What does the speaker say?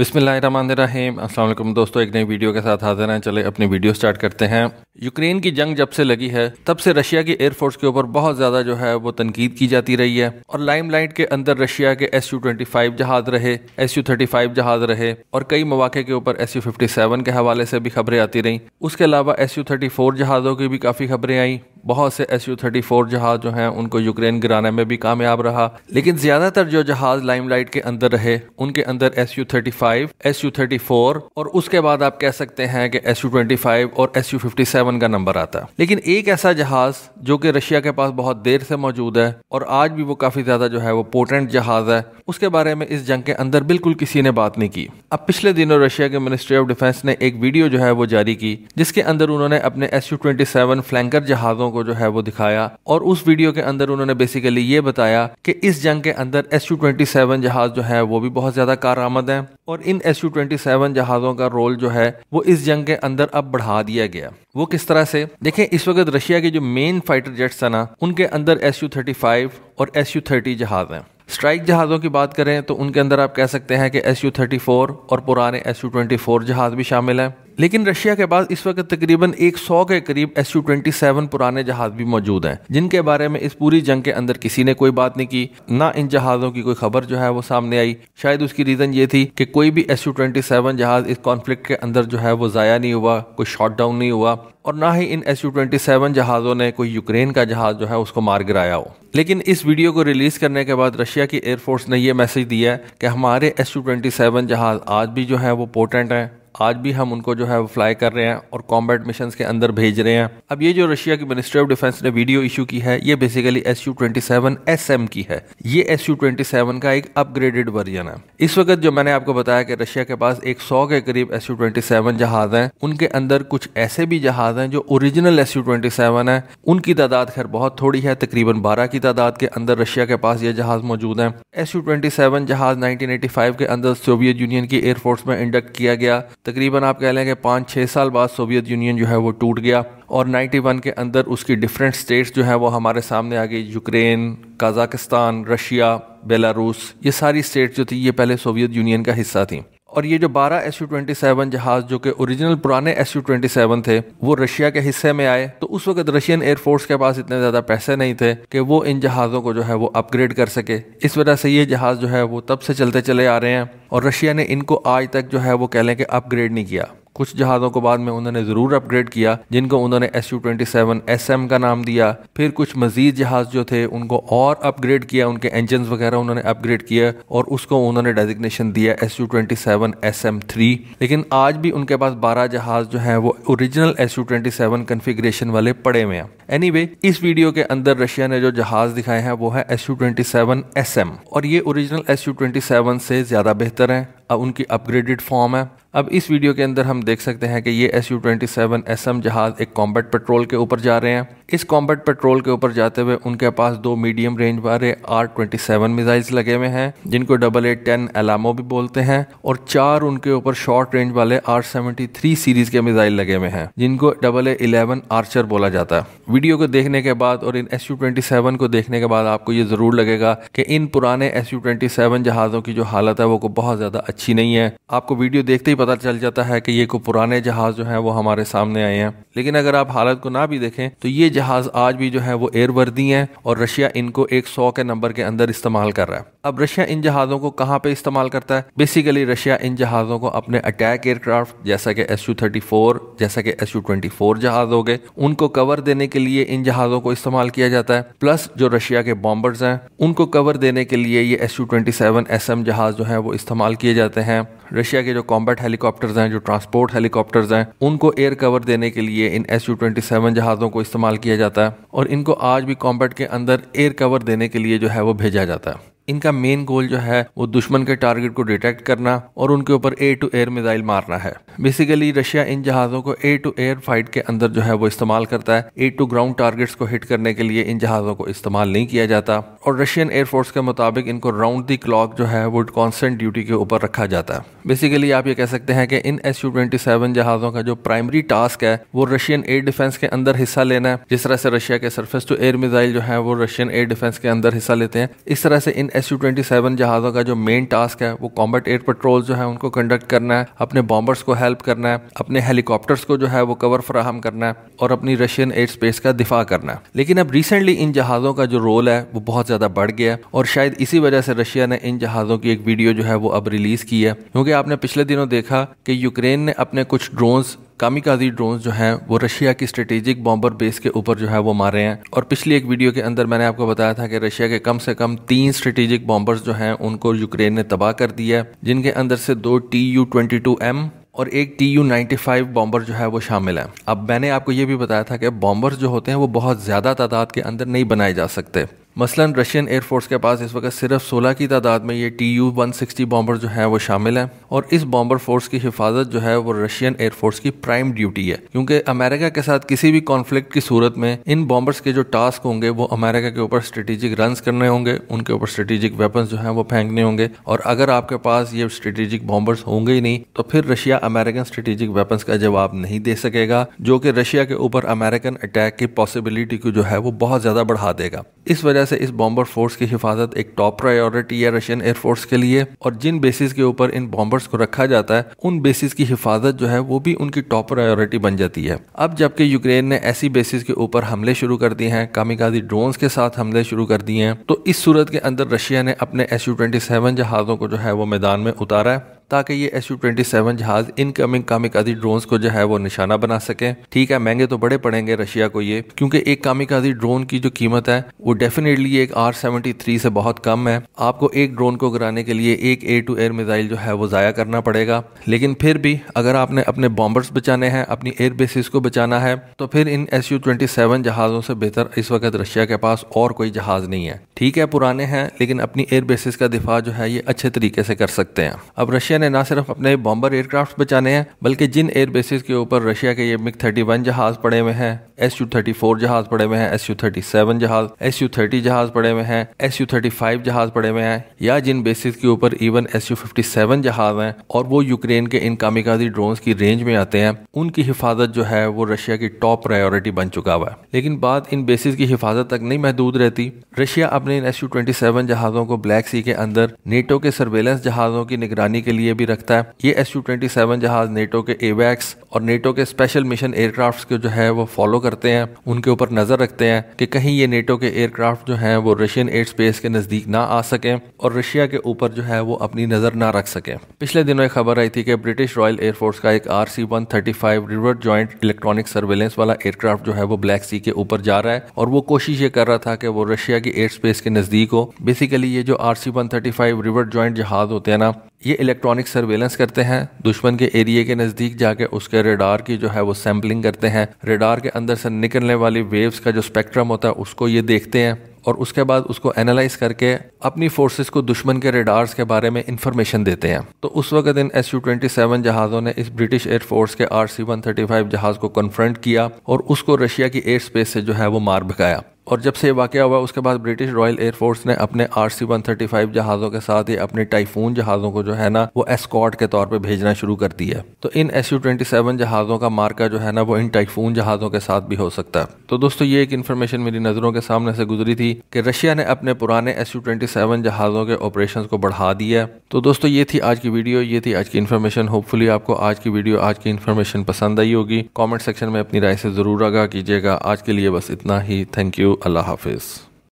बिसमीम असल दोस्तों एक नई वीडियो के साथ हाजिर हैं चले अपनी वीडियो स्टार्ट करते हैं यूक्रेन की जंग जब से लगी है तब से रशिया की एयरफोर्स के ऊपर बहुत ज़्यादा जो है वो तनकीद की जाती रही है और लाइमलाइट के अंदर रशिया के एस यू ट्वेंटी फाइव जहाज रहे एस यू थर्टी फाइव जहाज रहे और कई मौाक़े के ऊपर एस यू फिफ्टी सेवन के हवाले से भी खबरें आती रहीं उसके अलावा एस यू थर्टी फोर जहाज़ों की भी काफ़ी खबरें आई बहुत से एस यू थर्टी फोर जहाज जो हैं उनको यूक्रेन गिराने में भी कामयाब रहा लेकिन ज़्यादातर जो जहाज लाइमलाइट के अंदर रहे उनके अंदर S U thirty five S U thirty four और उसके बाद आप कह सकते हैं कि एस यू ट्वेंटी फाइव और एस यू फिफ्टी सेवन का नंबर आता है लेकिन एक ऐसा जहाज जो कि रशिया के पास बहुत देर से मौजूद है और आज भी वो काफ़ी ज़्यादा जो है वो पोर्टेंट जहाज है उसके बारे में इस जंग के अंदर बिल्कुल किसी ने बात नहीं की अब पिछले दिनों रशिया के मिनिस्ट्री ऑफ डिफेंस ने एक वीडियो जो है वो जारी की जिसके अंदर उन्होंने अपने S U twenty seven flanker जहाज़ों लोगों को जो है वो दिखाया और उस वीडियो के अंदर उन्होंने बेसिकली ये बताया कि इस जंग के अंदर एस यू ट्वेंटी सेवन जहाज जो है वो भी बहुत ज़्यादा कारआमद हैं और इन एस यू ट्वेंटी सेवन जहाज़ों का रोल जो है वो इस जंग के अंदर अब बढ़ा दिया गया वो किस तरह से देखें इस वक्त रशिया के जो मेन फाइटर जेट्स हैं ना उनके अंदर एस यू थर्टी फाइव और एस यू थर्टी जहाज़ हैं स्ट्राइक जहाज़ों की बात करें तो उनके अंदर आप कह सकते हैं कि एस यू थर्टी फोर और पुराने एस यू ट्वेंटी फोर जहाज़ भी शामिल हैं लेकिन रशिया के पास इस वक्त तकरीबन 100 के करीब एस यू ट्वेंटी सेवन पुराने जहाज भी मौजूद हैं जिनके बारे में इस पूरी जंग के अंदर किसी ने कोई बात नहीं की ना इन जहाजों की कोई खबर जो है वो सामने आई शायद उसकी रीजन ये थी कि कोई भी एस यू ट्वेंटी सेवन जहाज इस कॉन्फ्लिक्ट के अंदर जो है वो ज़ाया नहीं हुआ कोई शॉट डाउन नहीं हुआ और ना ही इन एस यू ट्वेंटी सेवन जहाज़ों ने कोई यूक्रेन का जहाज़ जो है उसको मार गिराया हो लेकिन इस वीडियो को रिलीज़ करने के बाद रशिया की एयरफोर्स ने यह मैसेज दिया है कि हमारे एस यू ट्वेंटी सेवन जहाज़ आज भी जो है वो पोर्टेंट हैं आज भी हम उनको जो है वो फ्लाई कर रहे हैं और कॉम्बैट मिशन के अंदर भेज रहे हैं अब ये जो रशिया की मिनिस्ट्री ऑफ डिफेंस ने वीडियो इशू की है ये basically S U twenty seven S M की है ये एस यू ट्वेंटी सेवन का एक अपग्रेडेड वर्जन है इस वक्त जो मैंने आपको बताया कि रशिया के पास एक सौ के करीब एस यू ट्वेंटी सेवन जहाज हैं उनके अंदर कुछ ऐसे भी जहाज दें जो original S U twenty seven है उनकी तादाद खैर बहुत थोड़ी है तकरीबन बारह की तादाद के अंदर रशिया के पास ये जहाज़ मौजूद हैं एस यू ट्वेंटी सेवन जहाज़ नाइनटीन एटी फाइव के अंदर सोवियत यूनियन की एयरफोर्स में इंडक्ट किया गया तकरीबन आप कह लें कि पाँच छः साल बाद सोवियत यूनियन जो है वो टूट गया और 91 के अंदर उसकी डिफरेंट स्टेट्स जो है वो हमारे सामने आ गई यूक्रेन काजाकिस्तान रशिया बेलारूस ये सारी स्टेट्स जो थी ये पहले सोवियत यूनियन का हिस्सा थी और ये जो 12 एस यू ट्वेंटी सेवन जहाज जो कि ओरिजिनल पुराने एस यू ट्वेंटी सेवन थे वो रशिया के हिस्से में आए तो उस वक्त रशियन एयरफोर्स के पास इतने ज़्यादा पैसे नहीं थे कि वो इन जहाज़ों को जो है वो अपग्रेड कर सके इस वजह से ये जहाज़ जो है वो तब से चलते चले आ रहे हैं और रशिया ने इनको आज तक जो है वो कह लें कि अपग्रेड नहीं किया कुछ जहाज़ों को बाद में उन्होंने ज़रूर अपग्रेड किया जिनको उन्होंने S U twenty seven S M का नाम दिया फिर कुछ मजीद जहाज़ जो थे उनको और अपग्रेड किया उनके इंजन वगैरह उन्होंने अपग्रेड किया और उसको उन्होंने डेजिग्नेशन दिया S U twenty seven S M three लेकिन आज भी उनके पास बारह जहाज़ जो हैं वो original S U twenty seven configuration वाले पड़े हुए हैं एनी anyway, इस वीडियो के अंदर रशिया ने जो जहाज़ दिखाए हैं वो है S U twenty seven S M और ये original S U twenty seven से ज़्यादा बेहतर हैं उनकी अपग्रेडेड फॉर्म है अब इस वीडियो के अंदर हम देख सकते हैं कि ये S U twenty seven S M जहाज एक कॉम्बैट पेट्रोल के ऊपर जा रहे हैं इस कॉम्बैट पेट्रोल के ऊपर जाते हुए उनके पास दो मीडियम रेंज वाले आर ट्वेंटी सेवन मिसाइल्स लगे हुए हैं जिनको डबल एट टेन एलामो भी बोलते हैं और चार उनके ऊपर शॉर्ट रेंज वाले आर सेवेंटी थ्री सीरीज के मिजाइल लगे हुए हैं जिनको डबल ए इलेवन आर्चर बोला जाता है वीडियो को देखने के बाद और इन एस यू ट्वेंटी सेवन को देखने के बाद आपको ये जरूर लगेगा कि इन पुराने एस यू ट्वेंटी सेवन जहाजों की जो हालत है वो बहुत ज्यादा अच्छी अच्छी नहीं है आपको वीडियो देखते ही पता चल जाता है कि ये को पुराने जहाज जो है वो हमारे सामने आए हैं लेकिन अगर आप हालत को ना भी देखें तो ये जहाज आज भी जो है वो एयरवर्दी हैं और रशिया इनको एक सौ के नंबर के अंदर इस्तेमाल कर रहा है अब रशिया इन जहाज़ों को कहाँ पे इस्तेमाल करता है बेसिकली रशिया इन जहाज़ों को अपने अटैक एयरक्राफ्ट जैसा कि एस यू थर्टी फोर जैसा कि एस यू ट्वेंटी फोर जहाज हो गए उनको कवर देने के लिए इन जहाज़ों को इस्तेमाल किया जाता है प्लस जो रशिया के बॉम्बर्स हैं उनको कवर देने के लिए ये S U twenty seven S M जहाज जो है वो इस्तेमाल किए जाते जाते हैं रशिया के जो कॉम्बैट हेलीकॉप्टर्स हैं जो ट्रांसपोर्ट हेलीकॉप्टर्स हैं उनको एयर कवर देने के लिए इन एस यू ट्वेंटी सेवन जहाज़ों को इस्तेमाल किया जाता है और इनको आज भी कॉम्बैट के अंदर एयर कवर देने के लिए जो है वो भेजा जाता है इनका मेन गोल जो है वो दुश्मन के टारगेट को डिटेक्ट करना और उनके ऊपर एयर टू एयर मिसाइल मारना है बेसिकली रशिया इन जहाज़ों को एयर टू एयर फाइट के अंदर जो है वो इस्तेमाल करता है एयर टू ग्राउंड टारगेट्स को हिट करने के लिए इन जहाज़ों को इस्तेमाल नहीं किया जाता और रशियन एयरफोर्स के मुताबिक इनको राउंड दी क्लॉक जो है वो कॉन्स्टेंट ड्यूटी के ऊपर रखा जाता है बेसिकली आप ये कह सकते हैं कि इन एस यू ट्वेंटी सेवन जहाज़ों का जो प्राइमरी टास्क है वो रशियन एयर डिफेंस के अंदर हिस्सा लेना है जिस तरह से रशिया के सरफेस टू एयर मिसाइल जो है वो रशियन एयर डिफेंस के अंदर हिस्सा लेते हैं इस तरह से इन एस यू ट्वेंटी सेवन जहाज़ों का जो मेन टास्क है वो कॉम्बैट एयर पेट्रोल जो है उनको कंडक्ट करना है अपने बॉम्बर्स को हेल्प करना है अपने हेलीकॉप्टर्स को जो है वो कवर फ्राहम करना है और अपनी रशियन एयर स्पेस का दिफा करना है लेकिन अब रिसेंटली इन जहाज़ों का जो रोल है वो बहुत ज़्यादा बढ़ गया है और शायद इसी वजह से रशिया ने इन जहाज़ों की एक वीडियो जो है वो अब रिलीज़ की है क्योंकि आपने पिछले दिनों देखा कि यूक्रेन ने अपने कुछ ड्रोन्स कामिकाजी ड्रोन जो हैं वो रशिया की स्ट्रेटेजिक बॉम्बर बेस के ऊपर जो है वो मारे हैं और पिछली एक वीडियो के अंदर मैंने आपको बताया था कि रशिया के कम से कम तीन स्ट्रेटेजिक बॉम्बर्स जो हैं उनको यूक्रेन ने तबाह कर दिया है जिनके अंदर से दो T U twenty two M और एक T U ninety five bomber जो है वो शामिल है अब मैंने आपको ये भी बताया था कि बॉम्बर्स जो होते हैं वो बहुत ज़्यादा तादाद के अंदर नहीं बनाए जा सकते मसलन रशियन एयरफोर्स के पास इस वक्त सिर्फ 16 की तादाद में ये T U one sixty bomber जो हैं वो शामिल हैं और इस बॉम्बर फोर्स की हिफाजत जो है वो रशियन एयरफोर्स की प्राइम ड्यूटी है क्योंकि अमेरिका के साथ किसी भी कॉन्फ्लिक्ट की सूरत में इन बॉम्बर्स के जो टास्क होंगे वो अमेरिका के ऊपर स्ट्रेटेजिक रन करने होंगे उनके ऊपर स्ट्रेटेजिक वेपन जो हैं वो फेंकने होंगे और अगर आपके पास ये स्ट्रेटेजिक बॉम्बर्स होंगे ही नहीं तो फिर रशिया अमेरिकन स्ट्रेटेजिक वेपन्स का जवाब नहीं दे सकेगा जो कि रशिया के ऊपर अमेरिकन अटैक की पॉसिबिलिटी को जो है वो बहुत ज़्यादा बढ़ा देगा इस वजह से इस बॉम्बर फोर्स की हिफाजत एक टॉप प्रायोरिटी है रशियन एयरफोर्स के लिए और जिन बेसिस के ऊपर इन बॉम्बर्स को रखा जाता है उन बेसिस की हिफाजत जो है वो भी उनकी टॉप प्रायोरिटी बन जाती है अब जबकि यूक्रेन ने ऐसी बेसिस के ऊपर हमले शुरू कर दिए हैं कामिकाजी ड्रोन के साथ हमले शुरू कर दिए हैं तो इस सूरत के अंदर रशिया ने अपने एस यू जहाज़ों को जो है वो मैदान में उतारा है ताकि ये एस यू ट्वेंटी सेवन जहाज इनकमिंग कामिकाजी ड्रोन को जो है वो निशाना बना सके ठीक है महंगे तो बड़े पड़ेंगे रशिया को ये क्योंकि एक कामिकाजी ड्रोन की जो कीमत है वो डेफिनेटली एक आर सेवेंटी थ्री से बहुत कम है आपको एक ड्रोन को गिराने के लिए एक एयर टू एयर मिजाइल जो है वो ज़ाया करना पड़ेगा लेकिन फिर भी अगर आपने अपने बॉम्बर्स बचाने हैं अपनी एयर बेसिस को बचाना है तो फिर इन एस यू ट्वेंटी सेवन जहाज़ों से बेहतर इस वक्त रशिया के पास और कोई जहाज़ नहीं है ठीक है पुराने हैं लेकिन अपनी एयर बेसिस का दिफा जो है ये अच्छे तरीके से कर सकते हैं अब रशिया ने ना सिर्फ अपने बॉम्बर एयरक्राफ्ट बचाने हैं बल्कि जिन एयर बेसिस के ऊपर रशिया के ये मिग थर्टी वन जहाज पड़े हुए हैं एस यू थर्टी फोर जहाज पड़े हुए हैं एस यू थर्टी सेवन जहाज एस यू थर्टी जहाज पड़े हुए हैं एस यू थर्टी फाइव जहाज पड़े हुए हैं या जिन बेसिस के ऊपर even S U fifty seven जहाज हैं और वो यूक्रेन के इन कामिकाजी ड्रोन की रेंज में आते हैं उनकी हिफाजत जो है वो रशिया की टॉप प्रायोरिटी बन चुका हुआ है लेकिन बात इन बेसिस की हिफाजत तक नहीं महदूद रहती रशिया अपने इन एस यू ट्वेंटी सेवन जहाज़ों को ब्लैक सी के अंदर नेटो के सर्वेलेंस जहाज़ों की निगरानी के लिए लिए भी रखता है ये एस यू ट्वेंटी सेवन जहाज नेटो के एवैक्स और नेटो के स्पेशल मिशन एयरक्राफ्ट को जो है वो फॉलो करते हैं उनके ऊपर नजर रखते हैं कि कहीं ये नेटो के एयरक्राफ्ट जो है वो रशियन एयर स्पेस के नज़दीक ना आ सकें और रशिया के ऊपर जो है वो अपनी नज़र ना रख सकें पिछले दिनों एक खबर आई थी कि ब्रिटिश रॉयल एयरफोर्स का एक R C one thirty five rivet joint electronic surveillance वाला एयरक्राफ्ट जो है वो ब्लैक सी के ऊपर जा रहा है और वो कोशिश ये कर रहा था कि वो रशिया की एयर स्पेस के नज़दीक हो बेसिकली ये जो R C one thirty five rivet joint जहाज होते हैं ना ये इलेक्ट्रॉनिक सर्वेलेंस करते हैं दुश्मन के एरिए के नज़दीक जाके उसके रेडार की जो है वो सैम्पलिंग करते हैं रेडार के अंदर से निकलने वाली वेव्स का जो स्पेक्ट्रम होता है उसको ये देखते हैं और उसके बाद उसको एनालाइज करके अपनी फोर्सेस को दुश्मन के रेडार्स के बारे में इंफॉर्मेशन देते हैं तो उस वक्त इन एस यू ट्वेंटी सेवन जहाज़ों ने इस ब्रिटिश एयरफोर्स के R C one thirty five जहाज़ को कन्फ्रंट किया और उसको रशिया की एयर स्पेस से जो है वो मार भगाया और जब से ये वाक़ हुआ उसके बाद ब्रिटिश रॉयल एयरफोर्स ने अपने R C one thirty five जहाज़ों के साथ ही अपने टाइफून जहाज़ों को जो है ना वो एस्कॉट के तौर पर भेजना शुरू कर दिया तो इन एस यू ट्वेंटी सेवन जहाज़ों का मार्का जो है ना वो इन टाइफून जहाज़ों के साथ भी हो सकता है तो दोस्तों ये एक इन्फॉर्मेशन मेरी नज़रों के सामने से गुजरी थी कि रशिया ने अपने पुराने एस यू ट्वेंटी सेवन जहाज़ों के ऑपरेशन को बढ़ा दिया तो दोस्तों ये थी आज की वीडियो ये थी आज की इन्फॉर्मेशन होपफुली आपको आज की वीडियो आज की इन्फॉर्मेशन पसंद आई होगी कॉमेंट सेक्शन में अपनी राय से ज़रूर आगा कीजिएगा आज के लिए बस इतना ही थैंक यू अल्लाह हाफिज़